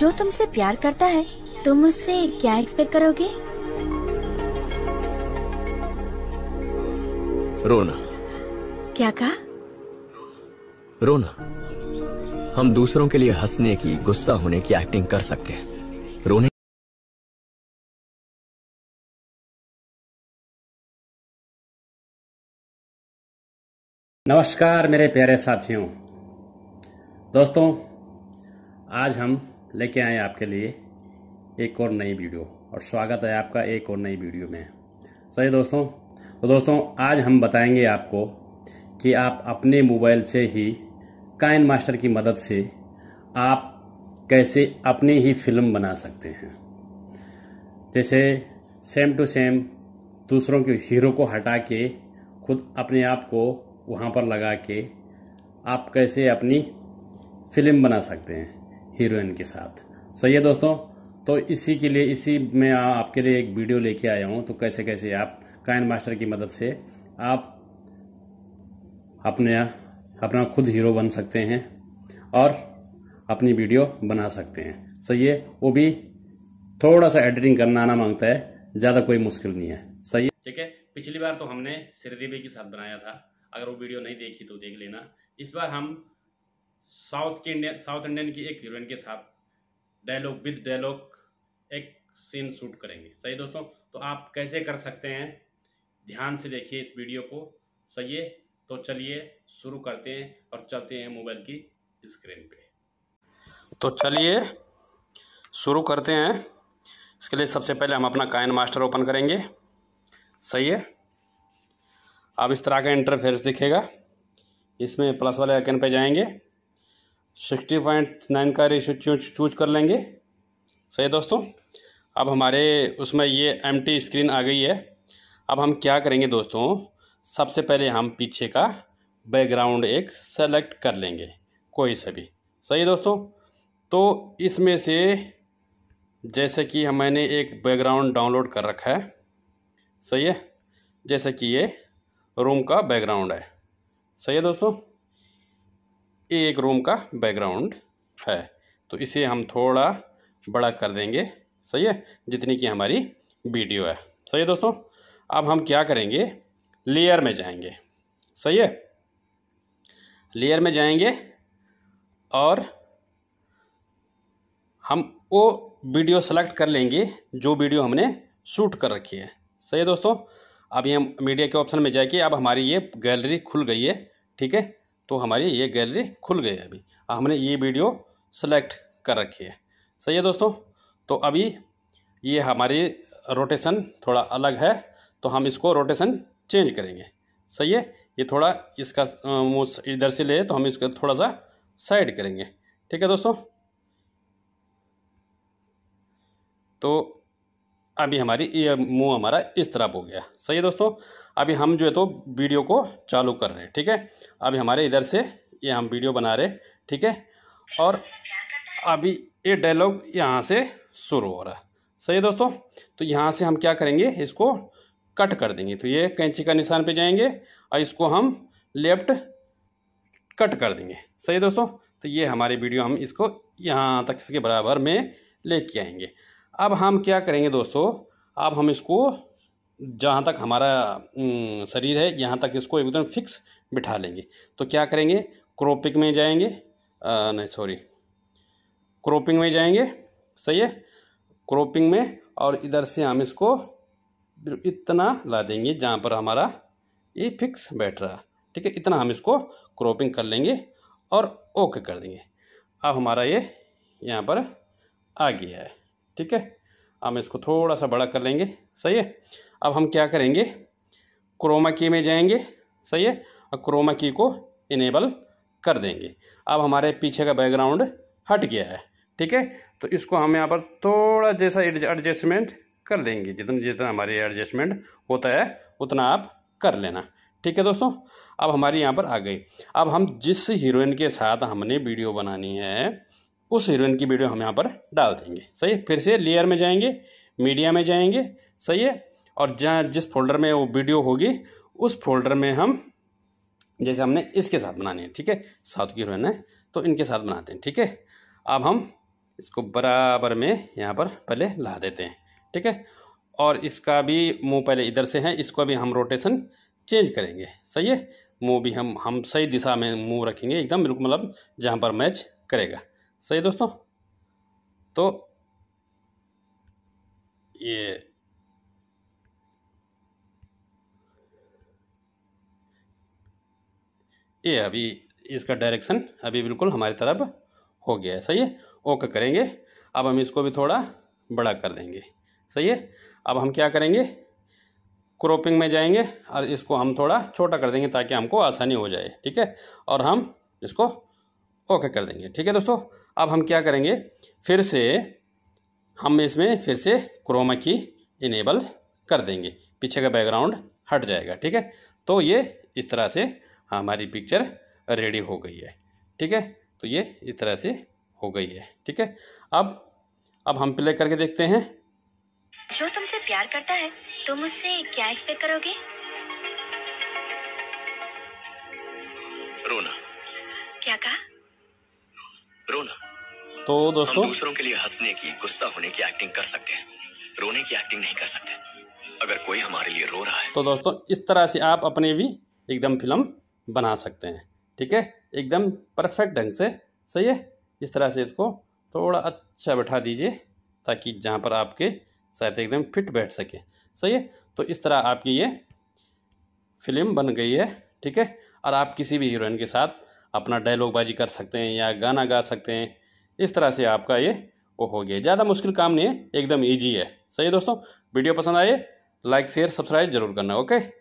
जो तुमसे प्यार करता है तुम उससे क्या एक्सपेक्ट करोगे रोना क्या कहा रोना हम दूसरों के लिए हंसने की गुस्सा होने की एक्टिंग कर सकते हैं रोने नमस्कार मेरे प्यारे साथियों दोस्तों आज हम लेके आए आपके लिए एक और नई वीडियो और स्वागत है आपका एक और नई वीडियो में सही दोस्तों तो दोस्तों आज हम बताएंगे आपको कि आप अपने मोबाइल से ही काइन मास्टर की मदद से आप कैसे अपनी ही फिल्म बना सकते हैं जैसे सेम टू सेम दूसरों के हीरो को हटा के खुद अपने आप को वहाँ पर लगा के आप कैसे अपनी फिल्म बना सकते हैं हीरोइन के साथ सही है दोस्तों तो इसी के लिए इसी में आपके लिए एक वीडियो लेके आया हूँ तो कैसे कैसे आप काइन मास्टर की मदद से आप अपने अपना खुद हीरो बन सकते हैं और अपनी वीडियो बना सकते हैं सही है वो भी थोड़ा सा एडिटिंग करना आना मांगता है ज़्यादा कोई मुश्किल नहीं है सही है ठीक है पिछली बार तो हमने श्रीदेवी के साथ बनाया था अगर वो वीडियो नहीं देखी तो देख लेना इस बार हम साउथ की इंडियन साउथ इंडियन की एक हीरोइन के साथ डायलॉग विद डायलॉग एक सीन शूट करेंगे सही दोस्तों तो आप कैसे कर सकते हैं ध्यान से देखिए इस वीडियो को सही है तो चलिए शुरू करते हैं और चलते हैं मोबाइल की स्क्रीन पे तो चलिए शुरू करते हैं इसके लिए सबसे पहले हम अपना कायन मास्टर ओपन करेंगे सही है अब इस तरह का इंटरफेस दिखेगा इसमें प्लस वाले आइकन पे जाएंगे सिक्सटी पॉइंट नाइन का रेशो चूज चूज कर लेंगे सही दोस्तों अब हमारे उसमें ये एम स्क्रीन आ गई है अब हम क्या करेंगे दोस्तों सबसे पहले हम पीछे का बैकग्राउंड एक सेलेक्ट कर लेंगे कोई सा भी सही दोस्तों तो इसमें से जैसे कि हमने एक बैकग्राउंड डाउनलोड कर रखा है सही है जैसे कि ये रूम का बैकग्राउंड है सही है दोस्तों एक रूम का बैकग्राउंड है तो इसे हम थोड़ा बड़ा कर देंगे सही है जितनी की हमारी वीडियो है सही है दोस्तों अब हम क्या करेंगे लेयर में जाएंगे सही है लेयर में जाएंगे और हम वो वीडियो सेलेक्ट कर लेंगे जो वीडियो हमने शूट कर रखी है सही है दोस्तों अब ये मीडिया के ऑप्शन में जाके अब हमारी ये गैलरी खुल गई है ठीक है तो हमारी ये गैलरी खुल गई अभी हमने ये वीडियो सेलेक्ट कर रखी है सही है दोस्तों तो अभी ये हमारी रोटेशन थोड़ा अलग है तो हम इसको रोटेशन चेंज करेंगे सही है ये थोड़ा इसका इधर से ले तो हम इसको थोड़ा सा साइड करेंगे ठीक है दोस्तों तो अभी हमारी ये मुंह हमारा इस तरफ हो गया सही है दोस्तों अभी हम जो है तो वीडियो को चालू कर रहे हैं ठीक है अभी हमारे इधर से ये हम वीडियो बना रहे ठीक है और अभी ये डायलॉग यहाँ से शुरू हो रहा है सही है दोस्तों तो यहाँ से हम क्या करेंगे इसको कट कर देंगे तो ये कैंची का निशान पर जाएंगे और इसको हम लेफ्ट कट कर देंगे सही है दोस्तों तो ये हमारी वीडियो हम इसको यहाँ तक इसके बराबर में लेके आएंगे अब हम क्या करेंगे दोस्तों अब हम इसको जहाँ तक हमारा शरीर है यहाँ तक इसको एकदम फिक्स बिठा लेंगे तो क्या करेंगे क्रोपिंग में जाएंगे आ, नहीं सॉरी क्रोपिंग में जाएंगे सही है क्रोपिंग में और इधर से हम इसको इतना ला देंगे जहाँ पर हमारा ये फिक्स बैठ रहा ठीक है इतना हम इसको क्रॉपिंग कर लेंगे और ओके कर देंगे अब हमारा ये यहाँ पर आ गया है ठीक है हम इसको थोड़ा सा बड़ा कर लेंगे सही है अब हम क्या करेंगे क्रोमा की में जाएंगे सही है और क्रोमा की को इनेबल कर देंगे अब हमारे पीछे का बैकग्राउंड हट गया है ठीक है तो इसको हम यहाँ पर थोड़ा जैसा एडजस्टमेंट कर लेंगे जितना जितना हमारे एडजस्टमेंट होता है उतना आप कर लेना ठीक है दोस्तों अब हमारी यहाँ पर आ गई अब हम जिस हीरोइन के साथ हमने वीडियो बनानी है उस हीरोइन की वीडियो हम यहाँ पर डाल देंगे सही है फिर से लेयर में जाएंगे मीडिया में जाएंगे सही है और जहाँ जिस फोल्डर में वो वीडियो होगी उस फोल्डर में हम जैसे हमने इसके साथ बनानी है ठीक है साउथ की हीरोइन है तो इनके साथ बनाते हैं ठीक है अब हम इसको बराबर में यहाँ पर पहले ला देते हैं ठीक है और इसका भी मुँह पहले इधर से है इसको भी हम रोटेशन चेंज करेंगे सही है मुँह भी हम हम सही दिशा में मुँह रखेंगे एकदम बिल्कुल मतलब जहाँ पर मैच करेगा सही दोस्तों तो ये ये अभी इसका डायरेक्शन अभी बिल्कुल हमारी तरफ हो गया है सही है ओके करेंगे अब हम इसको भी थोड़ा बड़ा कर देंगे सही है अब हम क्या करेंगे क्रॉपिंग में जाएंगे और इसको हम थोड़ा छोटा कर देंगे ताकि हमको आसानी हो जाए ठीक है और हम इसको ओके कर देंगे ठीक है दोस्तों अब हम क्या करेंगे फिर से हम इसमें फिर से क्रोमा की इनेबल कर देंगे पीछे का बैकग्राउंड हट जाएगा ठीक है तो ये इस तरह से हमारी पिक्चर रेडी हो गई है ठीक है तो ये इस तरह से हो गई है ठीक है अब अब हम प्ले करके देखते हैं जो तुमसे प्यार करता है तुम उससे क्या एक्सपेक्ट करोगे रोना क्या कहा रोना तो दोस्तों हम दूसरों के लिए हंसने की गुस्सा होने की एक्टिंग कर सकते हैं रोने की एक्टिंग नहीं कर सकते अगर कोई हमारे लिए रो रहा है तो दोस्तों इस तरह से आप अपने भी एकदम फिल्म बना सकते हैं ठीक है एकदम परफेक्ट ढंग से सही है इस तरह से इसको थोड़ा अच्छा बैठा दीजिए ताकि जहाँ पर आपके शायद एकदम फिट बैठ सके सही है तो इस तरह आपकी ये फिल्म बन गई है ठीक है और आप किसी भी हीरोइन के साथ अपना डायलॉग बाजी कर सकते हैं या गाना गा सकते हैं इस तरह से आपका ये वो हो गया ज़्यादा मुश्किल काम नहीं है एकदम ईजी है सही है दोस्तों वीडियो पसंद आए लाइक शेयर सब्सक्राइब जरूर करना ओके